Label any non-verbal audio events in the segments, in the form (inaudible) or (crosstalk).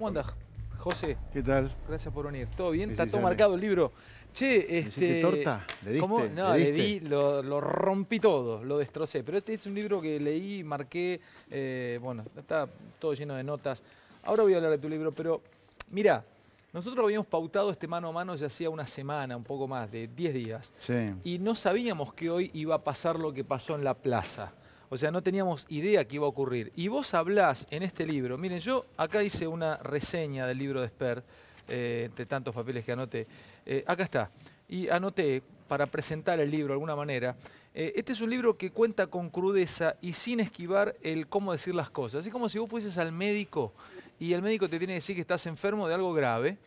¿Cómo andas, José? ¿Qué tal? Gracias por venir. ¿Todo bien? Está todo marcado el libro. Che, este. torta? ¿Le diste? ¿Cómo? No, le, di, lo, rompí todo, lo destrocé. Pero este es un libro que leí, marqué, eh, bueno, está todo lleno de notas. Ahora voy a hablar de tu libro, pero mira, nosotros habíamos pautado este mano a mano ya hacía una semana, un poco más, de 10 días. Sí. Y no sabíamos que hoy iba a pasar lo que pasó en la plaza. O sea, no teníamos idea que iba a ocurrir. Y vos hablás en este libro, miren, yo acá hice una reseña del libro de Spert, eh, de entre tantos papeles que anoté. Eh, acá está. Y anoté, para presentar el libro de alguna manera, eh, este es un libro que cuenta con crudeza y sin esquivar el cómo decir las cosas. Es como si vos fueses al médico y el médico te tiene que decir que estás enfermo de algo grave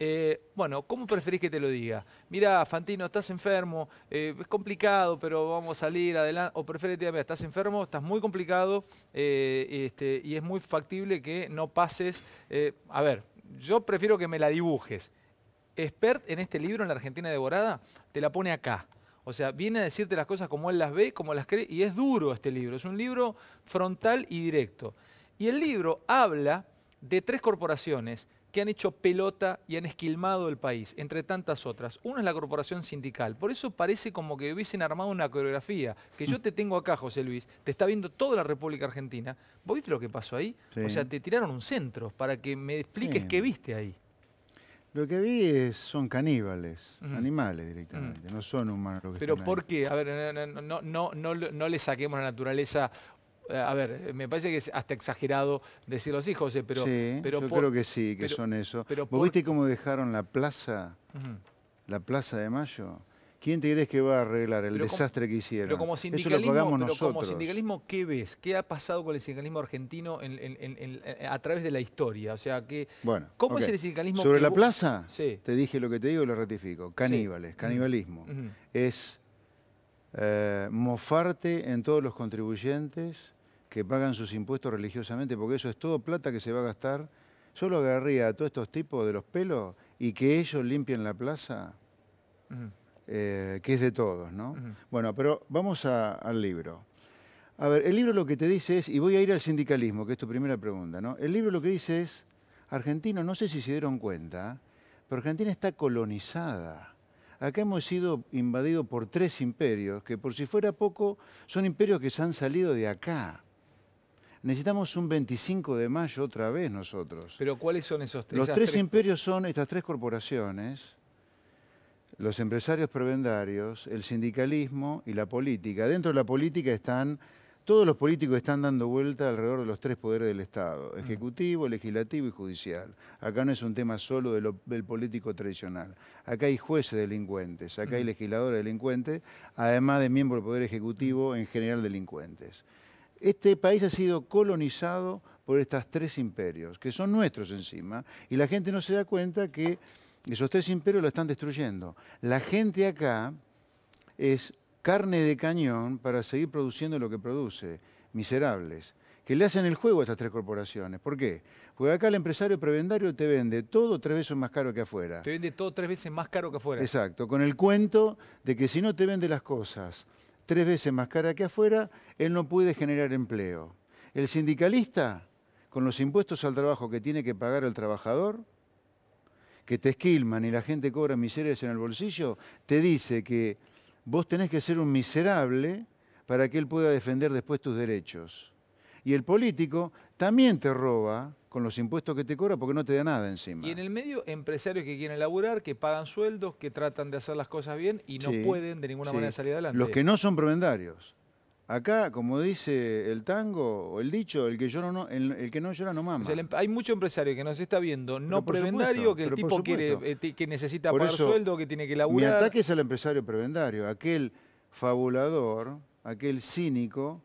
eh, bueno, ¿cómo preferís que te lo diga? Mira, Fantino, estás enfermo, eh, es complicado, pero vamos a salir adelante. O diga, mira, estás enfermo, estás muy complicado eh, este, y es muy factible que no pases. a ver, yo prefiero que me la dibujes. Expert en este libro, en la Argentina Devorada, te la pone acá. O sea, viene a decirte las cosas como él las ve, como las cree, y es duro este libro. Es un libro frontal y directo. Y el libro habla de tres corporaciones que han hecho pelota y han esquilmado el país, entre tantas otras. una es la corporación sindical. Por eso parece como que hubiesen armado una coreografía. Que yo te tengo acá, José Luis, te está viendo toda la República Argentina. ¿Vos viste lo que pasó ahí? O sea, te tiraron un centro para que me expliques qué viste ahí. Lo que vi son caníbales, animales directamente, no son humanos. Pero ¿por qué? A ver, no, no, no, no, le saquemos la naturaleza eh, a ver, eh, me parece que es hasta exagerado decirlo así, eh, José, pero... yo creo que sí, que son eso. ¿Vos viste cómo dejaron la plaza, la plaza de Mayo? ¿Quién te crees que va a arreglar el desastre que hicieron? Pero como sindicalismo, Eso lo pagamos pero como sindicalismo, ¿qué ves? ¿Qué ha pasado con el sindicalismo argentino a través de la historia? O sea, que, ¿cómo es el sindicalismo? Sobre la plaza, te dije lo que te digo y lo ratifico. Caníbales, canibalismo. Es mofarte en todos los contribuyentes, que pagan sus impuestos religiosamente, porque eso es todo plata que se va a gastar. Solo agarraría a todos estos tipos de los pelos y que ellos limpien la plaza, eh, que es de todos, ¿no? Bueno, pero vamos al libro. A ver, el libro lo que te dice es, y voy a ir al sindicalismo, que es tu primera pregunta, ¿no? El libro lo que dice es, argentinos, no sé si se dieron cuenta, pero Argentina está colonizada. Acá hemos sido invadidos por tres imperios, que por si fuera poco, son imperios que se han salido de acá necesitamos un 25 de mayo otra vez nosotros. Pero ¿cuáles son esos tres? Los tres, imperios son estas tres corporaciones, los empresarios prebendarios, el sindicalismo y la política. Dentro de la política están, todos los políticos están dando vuelta alrededor de los tres poderes del Estado, mm. ejecutivo, legislativo y judicial. Acá no es un tema solo del político tradicional. Acá hay jueces delincuentes, acá hay mm. legisladores delincuentes, además de miembros del Poder Ejecutivo mm. en general delincuentes. Este país ha sido colonizado por estos tres imperios, que son nuestros encima, y la gente no se da cuenta que esos tres imperios lo están destruyendo. La gente acá es carne de cañón para seguir produciendo lo que produce, miserables, que le hacen el juego a estas tres corporaciones. ¿Por qué? Porque acá el empresario prebendario te vende todo tres veces más caro que afuera. Te vende todo tres veces más caro que afuera. Exacto, con el cuento de que si no te vende las cosas tres veces más cara que afuera, él no puede generar empleo. El sindicalista, con los impuestos al trabajo que tiene que pagar el trabajador, que te esquilman y la gente cobra miserias en el bolsillo, te dice que vos tenés que ser un miserable para que él pueda defender después tus derechos. Y el político también te roba con los impuestos que te cobra porque no te da nada encima. Y en el medio, empresarios que quieren laburar, que pagan sueldos, que tratan de hacer las cosas bien y no pueden de ninguna manera salir adelante. Los que no son prebendarios Acá, como dice el tango o el dicho, el que, llora no, el, que no llora no mama. hay mucho empresario que nos está viendo no prebendario, que el tipo quiere, eh, que necesita pagar sueldo, que tiene que laburar. Mi ataque es al empresario prebendario, aquel fabulador, aquel cínico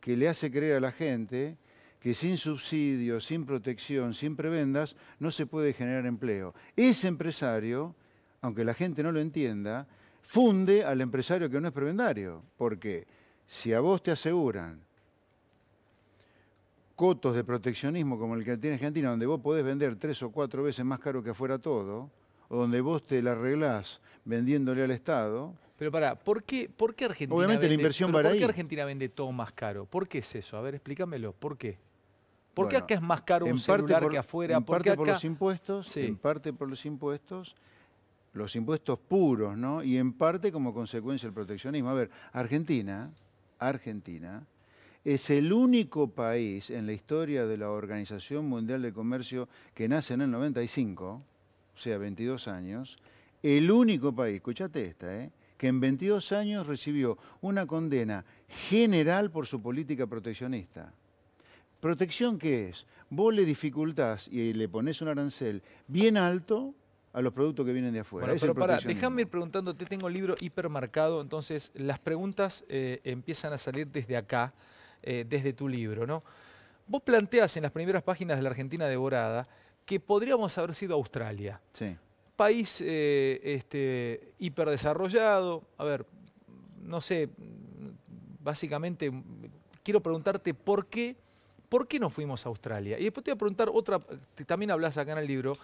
que le hace creer a la gente que sin subsidio, sin protección, sin prebendas, no se puede generar empleo. Ese empresario, aunque la gente no lo entienda, funde al empresario que no es prebendario. Porque si a vos te aseguran cotos de proteccionismo como el que tiene Argentina, donde vos podés vender tres o cuatro veces más caro que afuera todo, o donde vos te la arreglás vendiéndole al Estado. Pero pará, ¿por qué, Argentina ¿por qué Argentina vende todo más caro? ¿Por qué es eso? A ver, explícamelo, ¿por qué? ¿Por qué acá es más caro un celular que afuera? En parte por los impuestos, en parte por los impuestos, los impuestos puros, ¿no? Y en parte como consecuencia del proteccionismo. A ver, Argentina, Argentina es el único país en la historia de la Organización Mundial de Comercio que nace en el 95, o sea, 22 años, el único país, escúchate esta, ¿eh? que en 22 años recibió una condena general por su política proteccionista. ¿Protección qué es? Vos le dificultás y le pones un arancel bien alto a los productos que vienen de afuera. pero déjame ir preguntando. Te tengo el libro hipermarcado, entonces las preguntas eh, empiezan a salir desde acá, eh, desde tu libro, ¿no? Vos planteas en las primeras páginas de la Argentina devorada que podríamos haber sido Australia. Sí. País eh, este, hiperdesarrollado, a ver, no sé, básicamente quiero preguntarte por qué ¿por qué no fuimos a Australia? Y después te voy a preguntar otra, también hablas acá en el libro,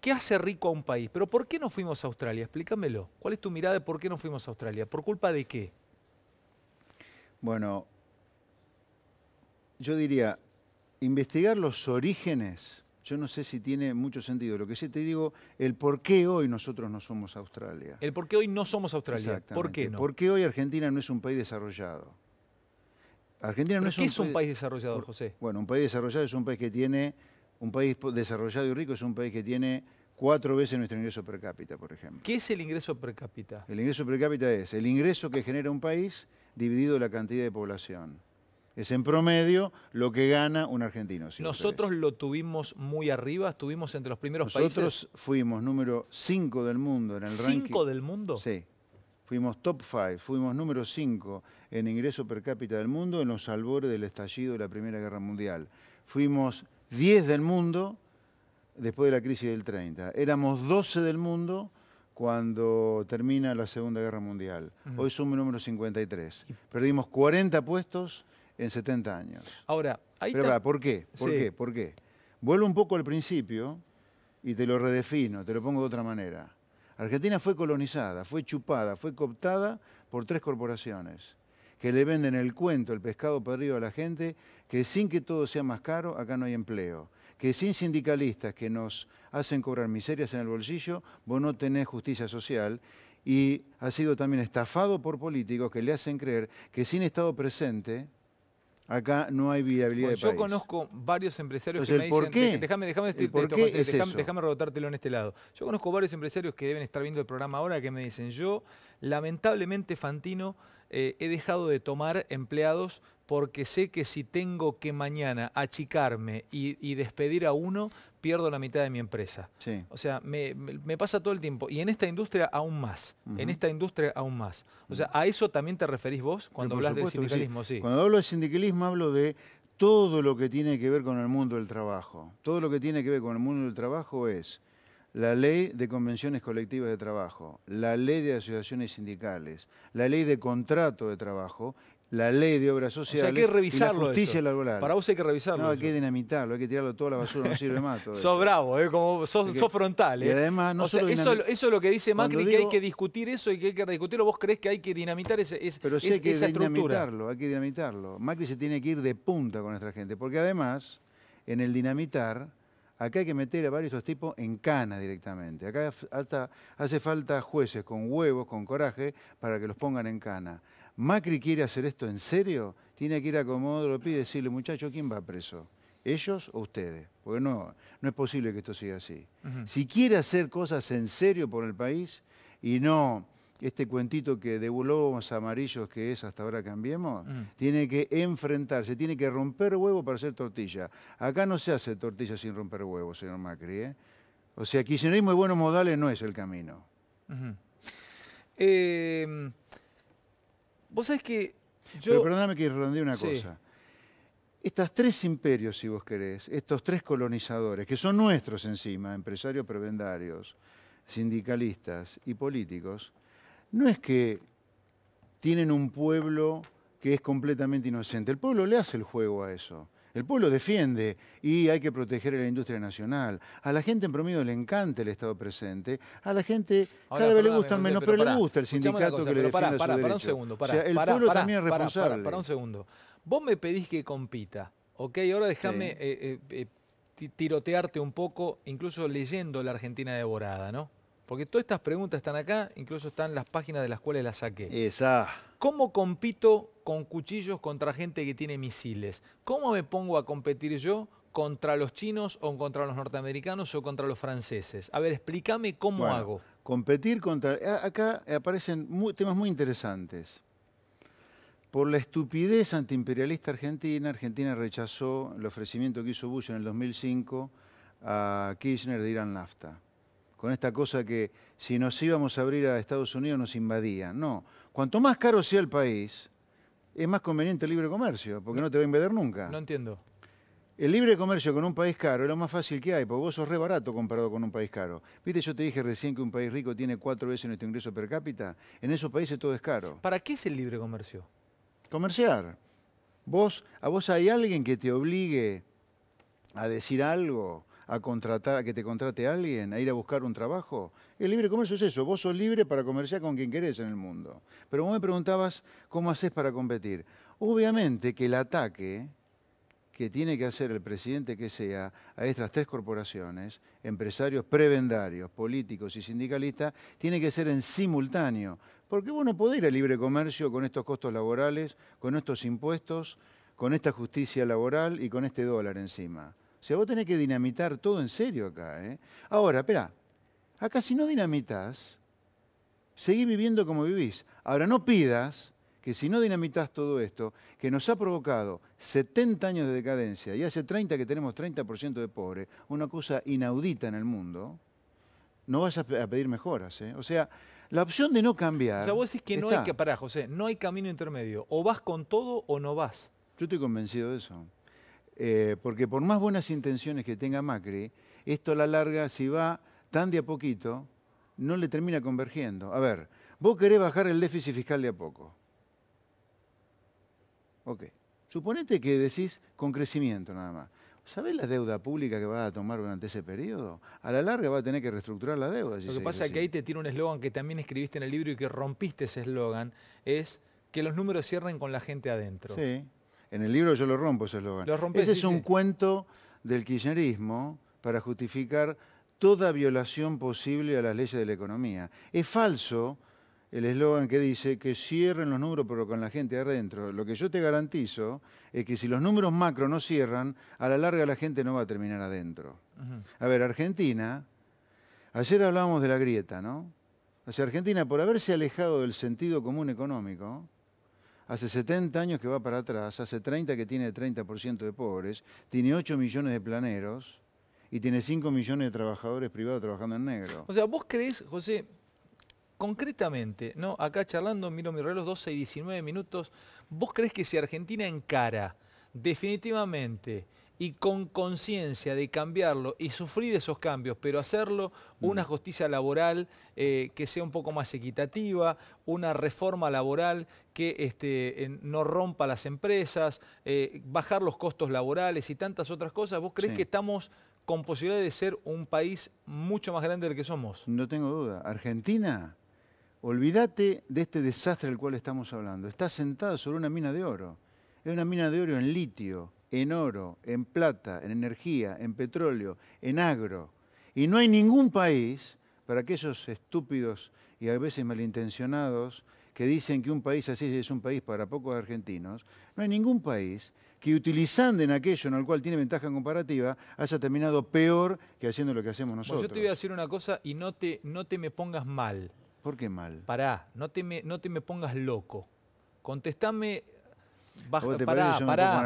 ¿qué hace rico a un país? Pero ¿por qué no fuimos a Australia? Explícamelo. ¿Cuál es tu mirada de por qué no fuimos a Australia? ¿Por culpa de qué? Bueno, yo diría, investigar los orígenes, yo no sé si tiene mucho sentido. Lo que sí te digo, el por qué hoy nosotros no somos Australia. El por qué hoy no somos Australia. ¿Por qué no? ¿Por qué hoy Argentina no es un país desarrollado? Argentina es, qué un, es un país desarrollado, José? Bueno, un país desarrollado es un país que tiene, un país desarrollado y rico es un país que tiene cuatro veces nuestro ingreso per cápita, por ejemplo. ¿Qué es el ingreso per cápita? El ingreso per cápita es el ingreso que genera un país dividido la cantidad de población. Es en promedio lo que gana un argentino. Nosotros lo tuvimos muy arriba, estuvimos entre los primeros países. Nosotros fuimos número 5 del mundo en el ranking. ¿Cinco del mundo? Sí. Fuimos top 5, fuimos número 5 en ingreso per cápita del mundo en los albores del estallido de la Primera Guerra Mundial. Fuimos 10 del mundo después de la crisis del 30. Éramos 12 del mundo cuando termina la Segunda Guerra Mundial. Hoy somos número 53. Perdimos 40 puestos en 70 años. Ahora, ahí ¿por qué? ¿Por qué? ¿Por qué? Vuelvo un poco al principio y te lo redefino, te lo pongo de otra manera. Argentina fue colonizada, fue chupada, fue cooptada por tres corporaciones que le venden el cuento, el pescado perdido a la gente, que sin que todo sea más caro, acá no hay empleo. Que sin sindicalistas que nos hacen cobrar miserias en el bolsillo, vos no tenés justicia social. Y ha sido también estafado por políticos que le hacen creer que sin Estado presente, Acá no hay viabilidad de país. Yo conozco varios empresarios que me dicen, por qué? déjame, déjame, este déjame, rebotártelo en este lado. Yo conozco varios empresarios que deben estar viendo el programa ahora que me dicen, yo lamentablemente Fantino eh, he dejado de tomar empleados porque sé que si tengo que mañana achicarme y, despedir a uno, pierdo la mitad de mi empresa. O sea, me, pasa todo el tiempo. Y en esta industria aún más. En esta industria aún más. O sea, ¿a eso también te referís vos cuando hablas de sindicalismo? sí. Cuando hablo de sindicalismo hablo de todo lo que tiene que ver con el mundo del trabajo. Todo lo que tiene que ver con el mundo del trabajo es la ley de convenciones colectivas de trabajo, la ley de asociaciones sindicales, la ley de contrato de trabajo, la ley de obras sociales hay que revisarlo Para vos hay que revisarlo. No, hay que dinamitarlo, hay que tirarlo todo a la basura, no sirve más. (laughs) sos bravo, eh, Como sos, frontal. Y eh. además eso, es lo que dice Macri, que hay que discutir eso y que hay que discutirlo. ¿Vos crees que hay que dinamitar ese, estructura? Pero sí hay que hay que dinamitarlo. Macri se tiene que ir de punta con nuestra gente, porque además, en el dinamitar Acá hay que meter a varios de estos tipos en cana directamente. Acá hace falta jueces con huevos, con coraje, para que los pongan en cana. ¿Macri quiere hacer esto en serio? Tiene que ir a Comodoro Pi y decirle, muchacho, ¿quién va preso? ¿Ellos o ustedes? Porque no, es posible que esto siga así. Si quiere hacer cosas en serio por el país y no este cuentito que de globos amarillos que es hasta ahora cambiemos, mm. tiene que enfrentarse, tiene que romper huevo para hacer tortilla. Acá no se hace tortilla sin romper huevo, señor Macri. ¿eh? O sea, kirchnerismo muy buenos modales no es el camino. Em, vos sabés que Pero perdóname que irrondé una cosa. Estos tres imperios, si vos querés, estos tres colonizadores, que son nuestros encima, empresarios prebendarios, sindicalistas y políticos, no es que tienen un pueblo que es completamente inocente. El pueblo le hace el juego a eso. El pueblo defiende y hay que proteger a la industria nacional. A la gente en promedio le encanta el Estado presente. A la gente cada vez le gustan menos, pero, le gusta el sindicato que le defiende para, para, un segundo, para, el pueblo también un segundo. Vos me pedís que compita, ¿ok? Ahora déjame eh, eh, eh, tirotearte un poco, incluso leyendo La Argentina Devorada, ¿no? Porque todas estas preguntas están acá, incluso están las páginas de las cuales las saqué. ¿Cómo compito con cuchillos contra gente que tiene misiles? ¿Cómo me pongo a competir yo contra los chinos o contra los norteamericanos o contra los franceses? A ver, explícame cómo hago. Competir contra... Acá aparecen temas muy interesantes. Por la estupidez antiimperialista argentina, Argentina rechazó el ofrecimiento que hizo Bush en el 2005 a Kirchner de irán NAFTA con esta cosa que si nos íbamos a abrir a Estados Unidos nos invadían. No, cuanto más caro sea el país, es más conveniente el libre comercio, porque no, te va a invadir nunca. No entiendo. El libre comercio con un país caro es lo más fácil que hay, porque vos sos re barato comparado con un país caro. Viste, yo te dije recién que un país rico tiene cuatro veces nuestro ingreso per cápita. En esos países todo es caro. ¿Para qué es el libre comercio? Comerciar. Vos, a vos hay alguien que te obligue a decir algo a contratar, a que te contrate alguien, a ir a buscar un trabajo. El libre comercio es eso, vos sos libre para comerciar con quien querés en el mundo. Pero vos me preguntabas cómo haces para competir. Obviamente que el ataque que tiene que hacer el presidente que sea a estas tres corporaciones, empresarios prebendarios, políticos y sindicalistas, tiene que ser en simultáneo. Porque vos no podés ir al libre comercio con estos costos laborales, con estos impuestos, con esta justicia laboral y con este dólar encima. O sea, vos tenés que dinamitar todo en serio acá. ¿eh? Ahora, espera, acá si no dinamitas, seguí viviendo como vivís. Ahora, no pidas que si no dinamitas todo esto, que nos ha provocado 70 años de decadencia y hace 30 que tenemos 30% de pobre, una cosa inaudita en el mundo, no vayas a, pedir mejoras. ¿eh? O sea, la opción de no cambiar. O sea, vos decís que no hay que, José, no hay camino intermedio. O vas con todo o no vas. Yo estoy convencido de eso. Eh, porque por más buenas intenciones que tenga Macri, esto a la larga, si va tan de a poquito, no le termina convergiendo. A ver, vos querés bajar el déficit fiscal de a poco. Ok. Suponete que decís con crecimiento nada más. ¿Sabés la deuda pública que va a tomar durante ese periodo? A la larga va a tener que reestructurar la deuda. Lo que pasa es que ahí te tiene un eslogan que también escribiste en el libro y que rompiste ese eslogan, es que los números cierren con la gente adentro. Sí. En el libro yo lo rompo ese eslogan. Ese es un cuento del kirchnerismo para justificar toda violación posible a las leyes de la economía. Es falso el eslogan que dice que cierren los números pero con la gente adentro. Lo que yo te garantizo es que si los números macro no cierran, a la larga la gente no va a terminar adentro. A ver, Argentina, ayer hablábamos de la grieta, ¿no? O sea, Argentina, por haberse alejado del sentido común económico, hace 70 años que va para atrás, hace 30 que tiene 30% de pobres, tiene 8 millones de planeros y tiene 5 millones de trabajadores privados trabajando en negro. O sea, vos crees, José, concretamente, ¿no? Acá charlando, miro mi reloj, 12 y 19 minutos, ¿vos crees que si Argentina encara definitivamente y con conciencia de cambiarlo y sufrir esos cambios, pero hacerlo mm. una justicia laboral eh, que sea un poco más equitativa, una reforma laboral que este, no rompa las empresas, eh, bajar los costos laborales y tantas otras cosas. ¿Vos crees que estamos con posibilidad de ser un país mucho más grande del que somos? No tengo duda. Argentina, olvídate de este desastre del cual estamos hablando. Está sentado sobre una mina de oro. Es una mina de oro en litio en oro, en plata, en energía, en petróleo, en agro. Y no hay ningún país para aquellos estúpidos y a veces malintencionados que dicen que un país así es un país para pocos argentinos, no hay ningún país que utilizando en aquello en el cual tiene ventaja comparativa haya terminado peor que haciendo lo que hacemos nosotros. yo te voy a decir una cosa y no te, no te me pongas mal. ¿Por qué mal? Pará, no te me, no te me pongas loco. Contestame para pará,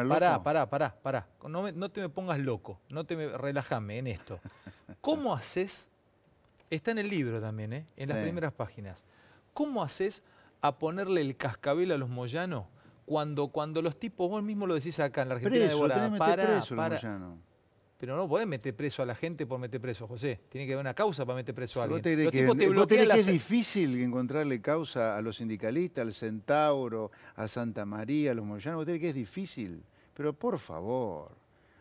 pará, pará, pará, pará, no, te me pongas loco, no te relajame en esto. ¿Cómo haces? Está en el libro también, ¿eh? en las primeras páginas. ¿Cómo haces a ponerle el cascabel a los Moyanos cuando, cuando los tipos, vos mismo lo decís acá en la Argentina de para, pero no podés meter preso a la gente por meter preso, José. Tiene que haber una causa para meter preso a alguien. ¿Vos que, es difícil encontrarle causa a los sindicalistas, al Centauro, a Santa María, a los Moyanos? ¿Vos que es difícil? Pero por favor,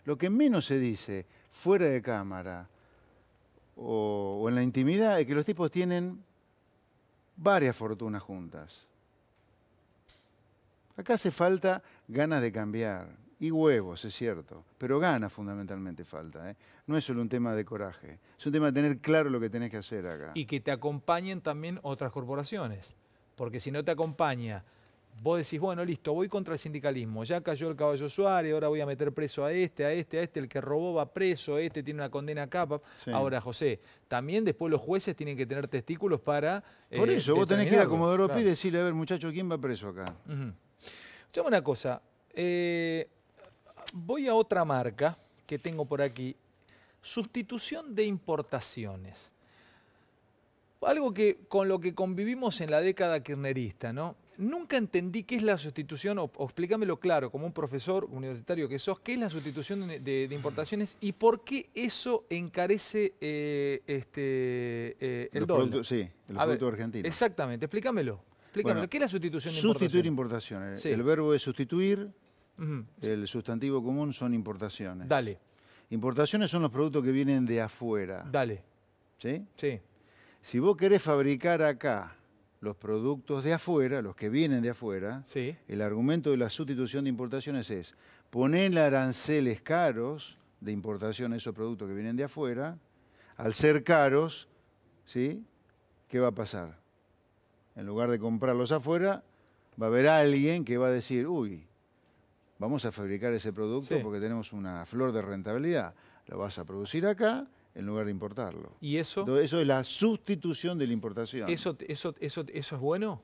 lo que menos se dice fuera de cámara o en la intimidad es que los tipos tienen varias fortunas juntas. Acá hace falta ganas de cambiar y huevos, es cierto, pero gana fundamentalmente falta. ¿eh? No es solo un tema de coraje, es un tema de tener claro lo que tenés que hacer acá. Y que te acompañen también otras corporaciones, porque si no te acompaña, vos decís, bueno, listo, voy contra el sindicalismo, ya cayó el caballo Suárez, ahora voy a meter preso a este, a este, a este, el que robó va preso, este tiene una condena acá. Ahora, José, también después los jueces tienen que tener testículos para... Eh, Por eso, vos tenés que ir a Comodoro claro. y decirle, a ver, muchacho, ¿quién va preso acá? Uh una cosa, eh, Voy a otra marca que tengo por aquí. Sustitución de importaciones. Algo que con lo que convivimos en la década kirnerista, ¿no? Nunca entendí qué es la sustitución, o, explícamelo claro, como un profesor universitario que sos, qué es la sustitución de, importaciones y por qué eso encarece eh, este, eh, el sí, el producto argentino. Exactamente, explícamelo. Explícamelo, ¿qué es la sustitución de importaciones? Sustituir importaciones. El verbo es sustituir, el sustantivo común son importaciones. Dale. Importaciones son los productos que vienen de afuera. Dale. ¿Sí? Sí. Si vos querés fabricar acá los productos de afuera, los que vienen de afuera, el argumento de la sustitución de importaciones es poner aranceles caros de importación a esos productos que vienen de afuera, al ser caros, ¿sí? ¿qué va a pasar? En lugar de comprarlos afuera, va a haber alguien que va a decir, uy, vamos a fabricar ese producto porque tenemos una flor de rentabilidad. Lo vas a producir acá en lugar de importarlo. ¿Y eso? eso es la sustitución de la importación. ¿Eso, eso, eso, eso es bueno?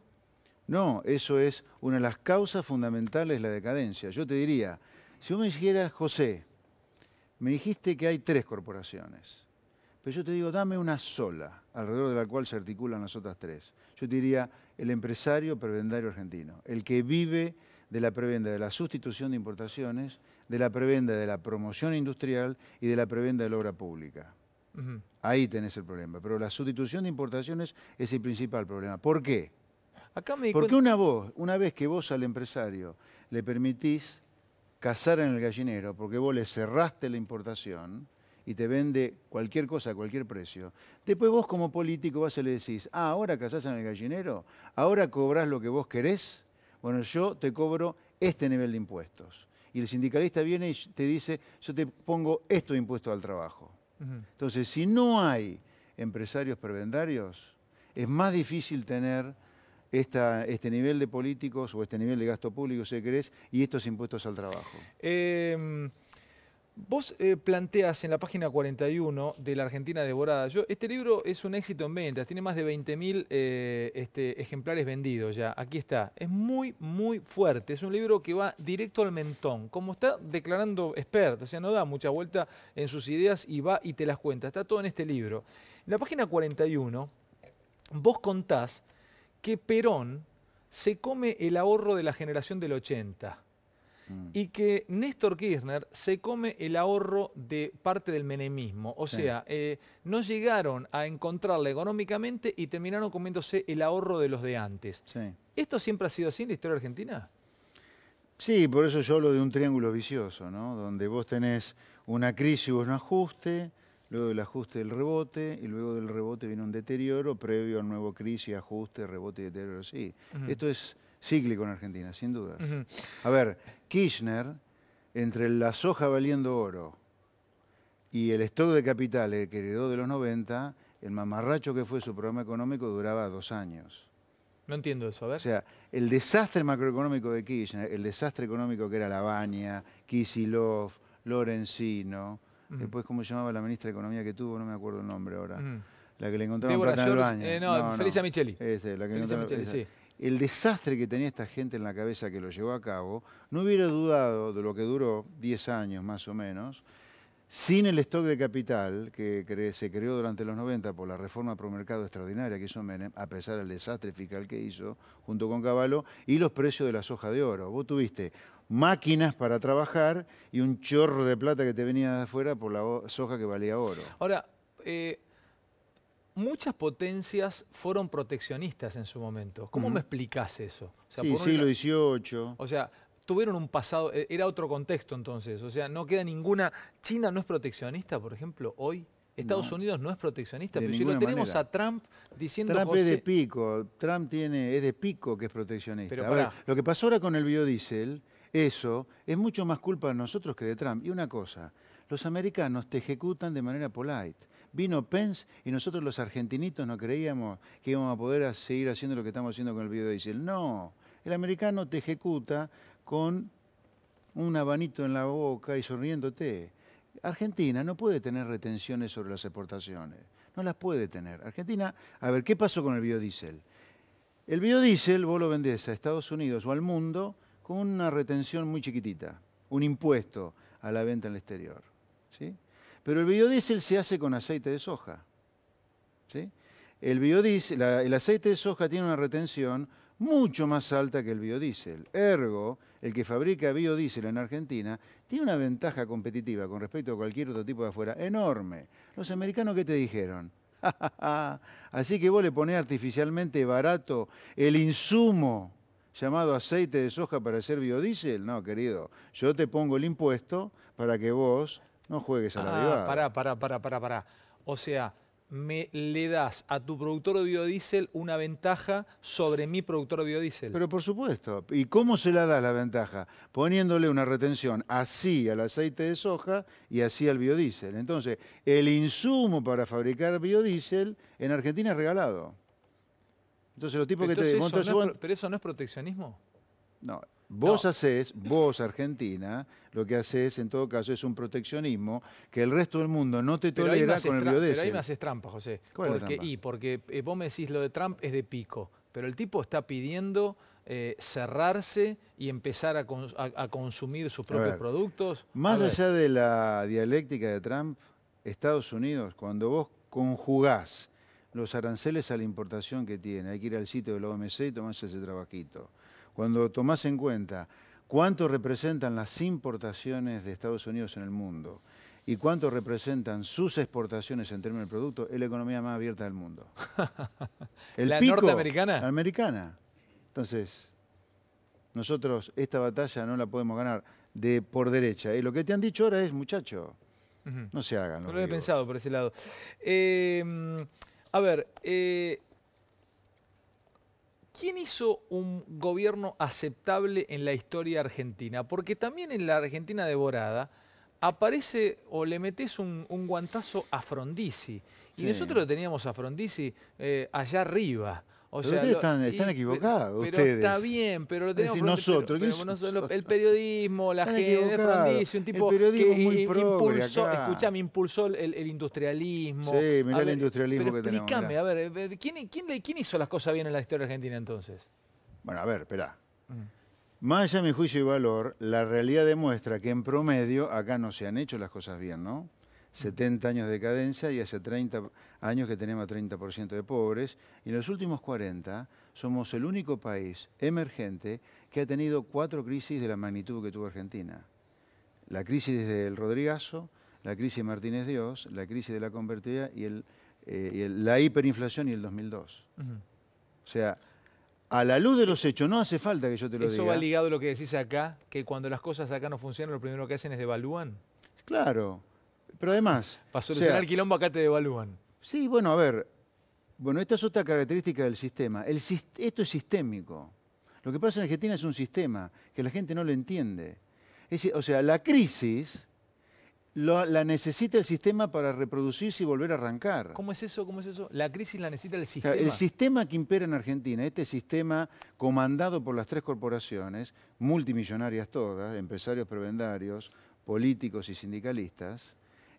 No, eso es una de las causas fundamentales de la decadencia. Yo te diría, si vos me dijeras, José, me dijiste que hay tres corporaciones, pero yo te digo, dame una sola, alrededor de la cual se articulan las otras tres. Yo te diría, el empresario prebendario argentino, el que vive de la prebenda de la sustitución de importaciones, de la prebenda de la promoción industrial y de la prebenda de la obra pública. Ahí tenés el problema. Pero la sustitución de importaciones es el principal problema. ¿Por qué? Porque una, una vez que vos al empresario le permitís cazar en el gallinero, porque vos le cerraste la importación, y te vende cualquier cosa a cualquier precio. Después vos como político vas y le decís, ah, ahora cazás en el gallinero, ahora cobrás lo que vos querés, bueno, yo te cobro este nivel de impuestos. Y el sindicalista viene y te dice, yo te pongo estos impuestos al trabajo. Entonces, si no hay empresarios prebendarios, es más difícil tener este nivel de políticos o este nivel de gasto público, si querés, y estos impuestos al trabajo. Eh... Vos eh, planteas en la página 41 de La Argentina Devorada, este libro es un éxito en ventas, tiene más de 20.000 eh, este, ejemplares vendidos ya, aquí está, es muy, muy fuerte, es un libro que va directo al mentón, como está declarando experto, o sea, no da mucha vuelta en sus ideas y va y te las cuenta, está todo en este libro. En la página 41, vos contás que Perón se come el ahorro de la generación del 80 Mm. y que Néstor Kirchner se come el ahorro de parte del menemismo. O sea, eh, no llegaron a encontrarla económicamente y terminaron comiéndose el ahorro de los de antes. ¿Esto siempre ha sido así en la historia argentina? Sí, por eso yo hablo de un triángulo vicioso, ¿no? Donde vos tenés una crisis, y vos un ajuste, luego del ajuste el rebote, y luego del rebote viene un deterioro previo a nuevo crisis, ajuste, rebote y deterioro, sí. Esto es cíclico en Argentina, sin duda. A ver, Kirchner, entre la soja valiendo oro y el estado de capital que heredó de los 90, el mamarracho que fue su programa económico duraba dos años. No entiendo eso, a ver. O sea, el desastre macroeconómico de Kirchner, el desastre económico que era Lavagna, Kisilov, Lorenzino, después cómo se llamaba la ministra de Economía que tuvo, no me acuerdo el nombre ahora. La que le encontraron plata en baño. Felicia eh, Felicia Micheli, sí el desastre que tenía esta gente en la cabeza que lo llevó a cabo, no hubiera dudado de lo que duró 10 años más o menos, sin el stock de capital que se creó durante los 90 por la reforma promercado extraordinaria que hizo Menem, a pesar del desastre fiscal que hizo junto con Caballo, y los precios de la soja de oro. Vos tuviste máquinas para trabajar y un chorro de plata que te venía de afuera por la soja que valía oro. Ahora, eh, muchas potencias fueron proteccionistas en su momento. ¿Cómo me explicás eso? O sí, siglo XVIII. O sea, tuvieron un pasado, e, era otro contexto entonces. O sea, no queda ninguna... China no es proteccionista, por ejemplo, hoy. Estados Unidos no es proteccionista, pero si lo tenemos a Trump diciendo... Trump es de pico, Trump tiene, es de pico que es proteccionista. Pero lo que pasó ahora con el biodiesel, eso es mucho más culpa de nosotros que de Trump. Y una cosa, los americanos te ejecutan de manera polite. Vino Pence y nosotros los argentinitos no creíamos que íbamos a poder seguir haciendo lo que estamos haciendo con el biodiesel. No, el americano te ejecuta con un abanito en la boca y sonriéndote. Argentina no puede tener retenciones sobre las exportaciones, no las puede tener. Argentina, a ver, ¿qué pasó con el biodiesel? El biodiesel vos lo vendés a Estados Unidos o al mundo con una retención muy chiquitita, un impuesto a la venta en el exterior. ¿sí? Pero el biodiesel se hace con aceite de soja. ¿sí? El el aceite de soja tiene una retención mucho más alta que el biodiesel. Ergo, el que fabrica biodiesel en Argentina tiene una ventaja competitiva con respecto a cualquier otro tipo de afuera enorme. Los americanos, ¿qué te dijeron? (laughs) Así que vos le ponés artificialmente barato el insumo llamado aceite de soja para hacer biodiesel. No, querido, yo te pongo el impuesto para que vos no juegues a la ah, Pará, pará, pará, pará, pará. O sea, me le das a tu productor de biodiesel una ventaja sobre mi productor de biodiesel. Pero por supuesto. ¿Y cómo se la das la ventaja? Poniéndole una retención así al aceite de soja y así al biodiesel. Entonces, el insumo para fabricar biodiesel en Argentina es regalado. Entonces, los tipos que te... Eso pero eso no es proteccionismo. No, Vos haces, vos Argentina, lo que haces en todo caso es un proteccionismo que el resto del mundo no te tolera con el biodiesel. Pero ahí me haces trampa, José. porque, Y porque eh, vos me decís lo de Trump es de pico, pero el tipo está pidiendo eh, cerrarse y empezar a, consumir sus propios productos. Más allá de la dialéctica de Trump, Estados Unidos, cuando vos conjugás los aranceles a la importación que tiene, hay que ir al sitio de la OMC y tomarse ese trabajito cuando tomás en cuenta cuánto representan las importaciones de Estados Unidos en el mundo y cuánto representan sus exportaciones en términos de producto, es la economía más abierta del mundo. (laughs) ¿La norteamericana? americana. Entonces, nosotros esta batalla no la podemos ganar de por derecha. Y lo que te han dicho ahora es, muchacho, no se hagan. no lo he pensado por ese lado. Eh, a ver, eh, ¿Quién hizo un gobierno aceptable en la historia argentina? Porque también en la Argentina devorada aparece o le metes un, guantazo a Frondizi. Y nosotros lo teníamos a Frondizi eh, allá arriba. O pero sea, ustedes están, equivocados, ustedes. Está bien, pero nosotros, el periodismo, la gente, un tipo el periodismo muy impulsó, escuchame, impulsó el, industrialismo. Sí, mirá el industrialismo pero que explícame, Explícame, a ver, eh, eh, ¿quién, quién, hizo las cosas bien en la historia argentina entonces? Bueno, a ver, esperá. Mm. Más allá de mi juicio y valor, la realidad demuestra que en promedio acá no se han hecho las cosas bien, ¿no? 70 años de decadencia y hace 30 años que tenemos 30% de pobres. Y en los últimos 40 somos el único país emergente que ha tenido cuatro crisis de la magnitud que tuvo Argentina. La crisis del Rodrigazo, la crisis de Martínez Dios, la crisis de la convertida y, eh, la hiperinflación y el 2002. O sea, a la luz de los hechos, no hace falta que yo te lo diga. Eso va ligado a lo que decís acá, que cuando las cosas acá no funcionan, lo primero que hacen es devalúan. Claro pero además... Para solucionar el quilombo acá te devalúan. Sí, bueno, a ver. Bueno, esta es otra característica del sistema. esto es sistémico. Lo que pasa en Argentina es un sistema que la gente no lo entiende. o sea, la crisis la necesita el sistema para reproducirse y volver a arrancar. ¿Cómo es eso? ¿Cómo es eso? La crisis la necesita el sistema. el sistema que impera en Argentina, este sistema comandado por las tres corporaciones, multimillonarias todas, empresarios prebendarios, políticos y sindicalistas,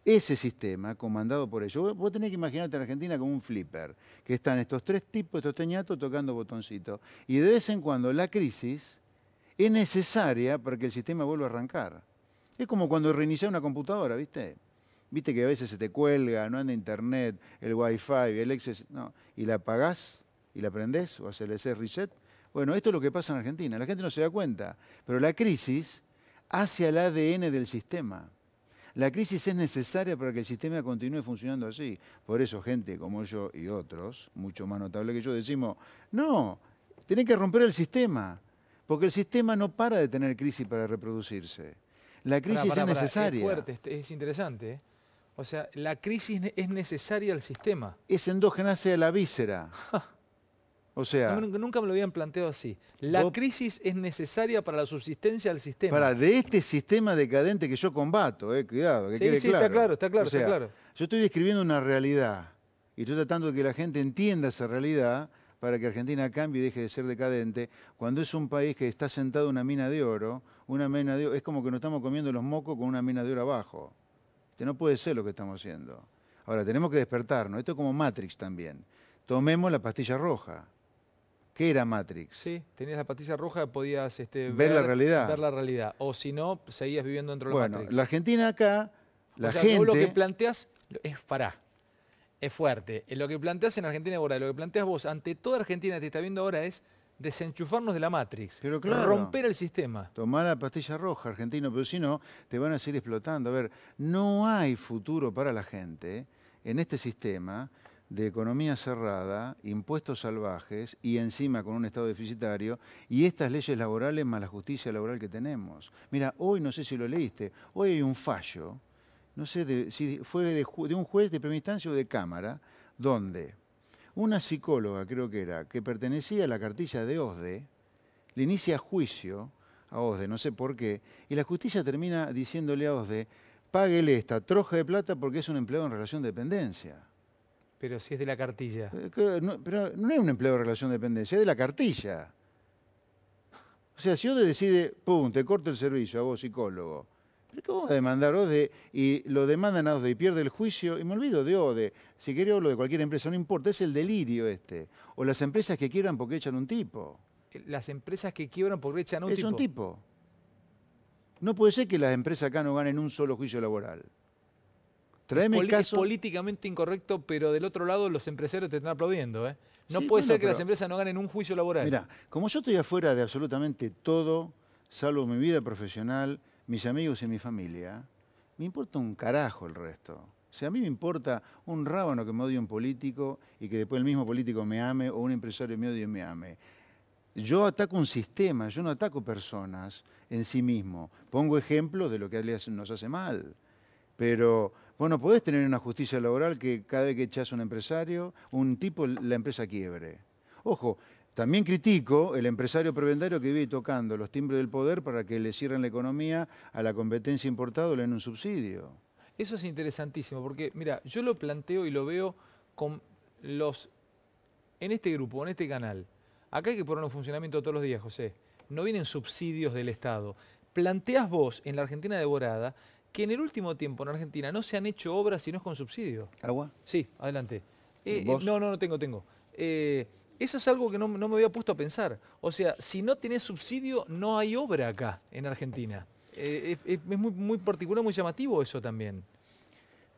ese sistema comandado por ellos. Vos tenés que imaginarte a Argentina como un flipper, que están estos tres tipos, estos teñatos tocando botoncitos. Y de vez en cuando la crisis es necesaria para que el sistema vuelva a arrancar. Es como cuando reiniciás una computadora, ¿viste? Viste que a veces se te cuelga, no anda internet, el wifi, el exceso, no. Y la apagás, y la prendés, o haces el reset. Bueno, esto es lo que pasa en Argentina. La gente no se da cuenta, pero la crisis hace al ADN del sistema. La crisis es necesaria para que el sistema continúe funcionando así. Por eso gente como yo y otros, mucho más notable que yo, decimos, no, tiene que romper el sistema, porque el sistema no para de tener crisis para reproducirse. La crisis es necesaria. Es fuerte, es interesante. ¿eh? O sea, la crisis es necesaria al sistema. Es endógena hacia la víscera. (laughs) Nunca, me lo habían planteado así. La crisis es necesaria para la subsistencia del sistema. Para, de este sistema decadente que yo combato, eh, cuidado, que sí, sí, claro. está claro, está claro, está claro. Yo estoy describiendo una realidad y estoy tratando de que la gente entienda esa realidad para que Argentina cambie y deje de ser decadente, cuando es un país que está sentado en una mina de oro, una mina de es como que nos estamos comiendo los mocos con una mina de oro abajo. Que este, no puede ser lo que estamos haciendo. Ahora, tenemos que despertarnos. Esto es como Matrix también. Tomemos la pastilla roja. ¿Qué era Matrix? Sí, tenías la pastilla roja, podías este, ver, la realidad. Ver la realidad. O si no, seguías viviendo dentro de la Matrix. La Argentina acá, la o sea, gente... Vos lo que planteas es fará. Es fuerte. Eh, lo que planteas en Argentina ahora, lo que planteas vos ante toda Argentina que te está viendo ahora es desenchufarnos de la Matrix. romper el sistema. Tomá la pastilla roja, argentino, pero si no, te van a seguir explotando. A ver, no hay futuro para la gente en este sistema de economía cerrada, impuestos salvajes y encima con un Estado deficitario y estas leyes laborales más la justicia laboral que tenemos. Mira, hoy no sé si lo leíste, hoy hay un fallo, no sé si fue de, un juez de primera instancia o de Cámara, donde una psicóloga, creo que era, que pertenecía a la cartilla de OSDE, le inicia juicio a OSDE, no sé por qué, y la justicia termina diciéndole a OSDE, páguele esta troja de plata porque es un empleado en relación de dependencia. Pero si es de la cartilla. Eh, pero no, es un empleo de relación de dependencia, es de la cartilla. O sea, si ODE decide, pum, te corto el servicio a vos, psicólogo, ¿pero qué vas a demandar ODE? Y lo demandan a ODE y pierde el juicio, y me olvido de ODE. Si quiero hablo de cualquier empresa, no importa, es el delirio este. O las empresas que quiebran porque echan un tipo. Eh, las empresas que quiebran porque echan un tipo. Es un tipo. No puede ser que las empresas acá no ganen un solo juicio laboral. Es políticamente incorrecto, pero del otro lado los empresarios te están aplaudiendo. ¿eh? No puede ser que las empresas no ganen un juicio laboral. Mira, como yo estoy afuera de absolutamente todo, salvo mi vida profesional, mis amigos y mi familia, me importa un carajo el resto. O sea, a mí me importa un rábano que me odie un político y que después el mismo político me ame o un empresario me odie y me ame. Yo ataco un sistema, yo no ataco personas en sí mismo. Pongo ejemplos de lo que nos hace mal. Pero Vos no podés tener una justicia laboral que cada vez que echas un empresario, un tipo, la empresa quiebre. Ojo, también critico el empresario prebendario que vive tocando los timbres del poder para que le cierren la economía a la competencia importada o le den un subsidio. Eso es interesantísimo, porque mira, yo lo planteo y lo veo con los en este grupo, en este canal. Acá hay que poner un funcionamiento todos los días, José. No vienen subsidios del Estado. Planteas vos en la Argentina devorada que en el último tiempo en Argentina no se han hecho obras si no es con subsidio. ¿Agua? Sí, adelante. Eh, eh, no, no, no tengo, tengo. Eh, eso es algo que no, me había puesto a pensar. O sea, si no tenés subsidio, no hay obra acá en Argentina. es, muy, muy, particular, muy llamativo eso también.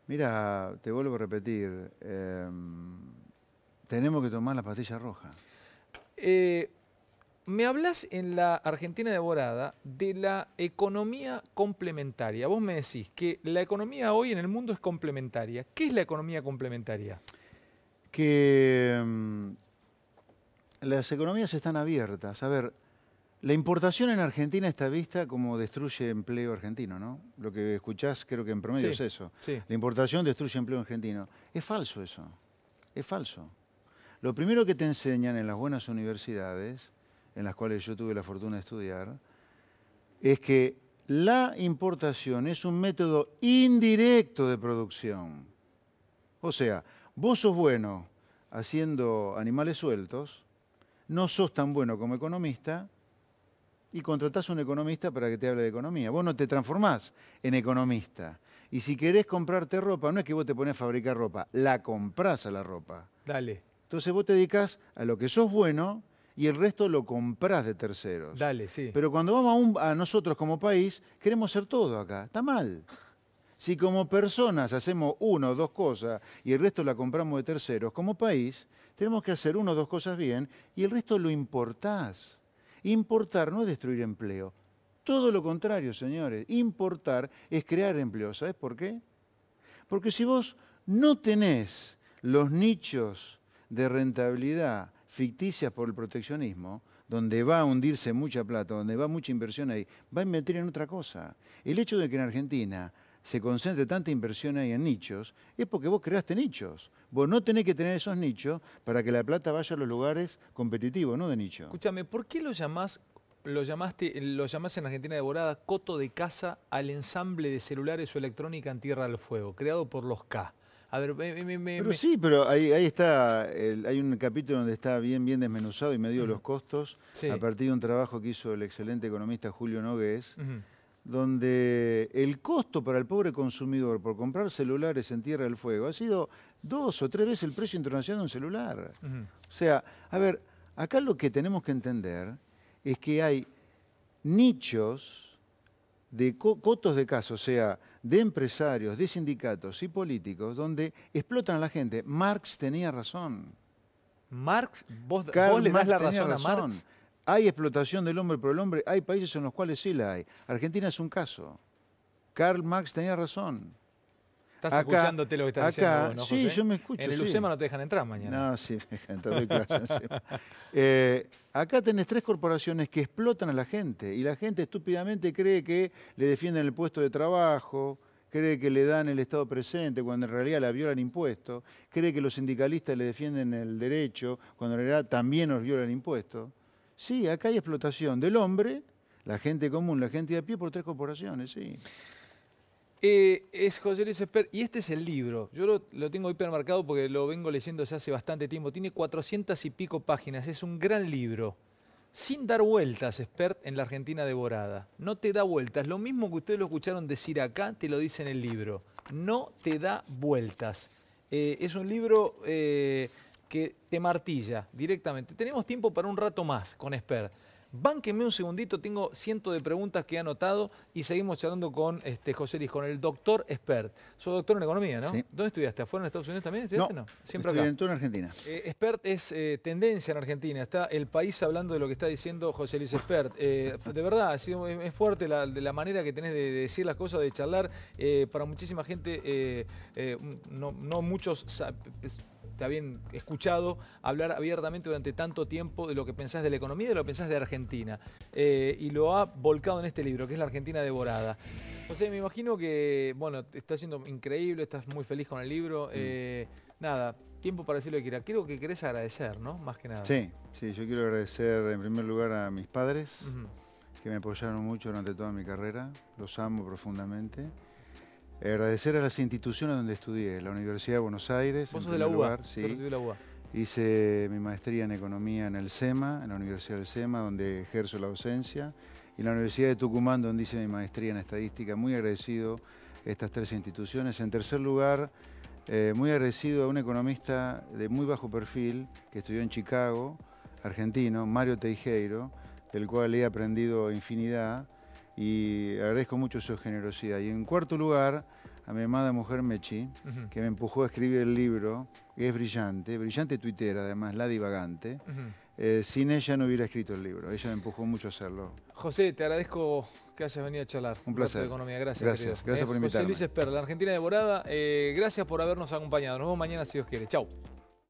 Mira, te vuelvo a repetir, em, tenemos que tomar la pastilla roja. Eh, me hablas en la Argentina devorada de la economía complementaria. Vos me decís que la economía hoy en el mundo es complementaria. ¿Qué es la economía complementaria? Que mm, las economías están abiertas. A ver, la importación en Argentina está vista como destruye empleo argentino, ¿no? Lo que escuchás creo que en promedio es eso. La importación destruye empleo argentino. Es falso eso. Es falso. Lo primero que te enseñan en las buenas universidades en las cuales yo tuve la fortuna de estudiar, es que la importación es un método indirecto de producción. O sea, vos sos bueno haciendo animales sueltos, no sos tan bueno como economista y contratás a un economista para que te hable de economía. Vos no te transformás en economista. Y si querés comprarte ropa, no es que vos te pones a fabricar ropa, la comprás a la ropa. Dale. Entonces vos te dedicas a lo que sos bueno y el resto lo compras de terceros. Dale, sí. Pero cuando vamos a, nosotros como país, queremos hacer todo acá. Está mal. Si como personas hacemos una o dos cosas y el resto la compramos de terceros, como país tenemos que hacer una o dos cosas bien y el resto lo importás. Importar no es destruir empleo. Todo lo contrario, señores. Importar es crear empleo. ¿Sabes por qué? Porque si vos no tenés los nichos de rentabilidad ficticias por el proteccionismo, donde va a hundirse mucha plata, donde va mucha inversión ahí, va a invertir en otra cosa. El hecho de que en Argentina se concentre tanta inversión ahí en nichos, es porque vos creaste nichos. Vos no tenés que tener esos nichos para que la plata vaya a los lugares competitivos, no de nicho. Escúchame, ¿por qué lo llamás, lo llamaste, en Argentina Devorada coto de casa al ensamble de celulares o electrónica en Tierra al Fuego, creado por los K? A pero sí, pero ahí, está, hay un capítulo donde está bien, bien desmenuzado y medido dio los costos a partir de un trabajo que hizo el excelente economista Julio Nogués, donde el costo para el pobre consumidor por comprar celulares en Tierra del Fuego ha sido dos o tres veces el precio internacional de un celular. O sea, a ver, acá lo que tenemos que entender es que hay nichos de cotos de caso, o sea, de empresarios, de sindicatos y políticos donde explotan a la gente. Marx tenía razón. Marx, vos, vos le das la razón, a Marx. Hay explotación del hombre por el hombre, hay países en los cuales sí la hay. Argentina es un caso. Karl Marx tenía razón. Estás escuchándote lo que estás diciendo Acá. Sí, yo me escucho. En el UCEMA no te dejan entrar mañana. No, sí, me dejan entrar. (laughs) Acá tenés tres corporaciones que explotan a la gente y la gente estúpidamente cree que le defienden el puesto de trabajo, cree que le dan el Estado presente cuando en realidad la violan impuesto, cree que los sindicalistas le defienden el derecho cuando en realidad también nos violan impuesto. Sí, acá hay explotación del hombre, la gente común, la gente de a pie por tres corporaciones, sí. Eh, es José Luis Esper, y este es el libro. Yo lo, tengo hipermarcado porque lo vengo leyendo ya hace bastante tiempo. Tiene 400 y pico páginas, es un gran libro. Sin dar vueltas, Espert, en la Argentina devorada. No te da vueltas. Lo mismo que ustedes lo escucharon decir acá, te lo dice en el libro. No te da vueltas. Eh, es un libro eh, que te martilla directamente. Tenemos tiempo para un rato más con Espert. Bánquenme un segundito, tengo cientos de preguntas que he anotado y seguimos charlando con este, José Luis, con el doctor expert. Soy doctor en economía, ¿no? ¿Dónde estudiaste? ¿Fuera en Estados Unidos también? No, siempre acá. en Argentina. expert eh, es eh, tendencia en Argentina. Está el país hablando de lo que está diciendo José Luis Expert. Eh, de verdad, es fuerte la, manera que tenés de, decir las cosas, de charlar. para muchísima gente, no, no, muchos te habían escuchado hablar abiertamente durante tanto tiempo de lo que pensás de la economía y de lo que pensás de Argentina. Eh, y lo ha volcado en este libro, que es La Argentina Devorada. O sea, me imagino que, bueno, está siendo increíble, estás muy feliz con el libro. Mm. Eh, nada, tiempo para decir lo que quieras. Creo que querés agradecer, ¿no? Más que nada. Sí, sí, yo quiero agradecer en primer lugar a mis padres, que me apoyaron mucho durante toda mi carrera. Los amo profundamente. Agradecer a las instituciones donde estudié, la Universidad de Buenos Aires. sí. Hice mi maestría en Economía en el SEMA, en la Universidad del SEMA, donde ejerzo la docencia. Y la Universidad de Tucumán, donde hice mi maestría en Estadística. Muy agradecido a estas tres instituciones. En tercer lugar, eh, muy agradecido a un economista de muy bajo perfil que estudió en Chicago, argentino, Mario Teijeiro, del cual he aprendido infinidad y agradezco mucho su generosidad. Y en cuarto lugar, a mi amada mujer Mechi, que me empujó a escribir el libro, que es brillante, brillante tuitera además, la divagante. Eh, sin ella no hubiera escrito el libro, ella me empujó mucho a hacerlo. José, te agradezco que hayas venido a charlar. Un placer. economía. Gracias, gracias, gracias por eh, invitarme. José Luis Esper, la Argentina Devorada, eh, gracias por habernos acompañado. Nos vemos mañana si Dios quiere. Chau.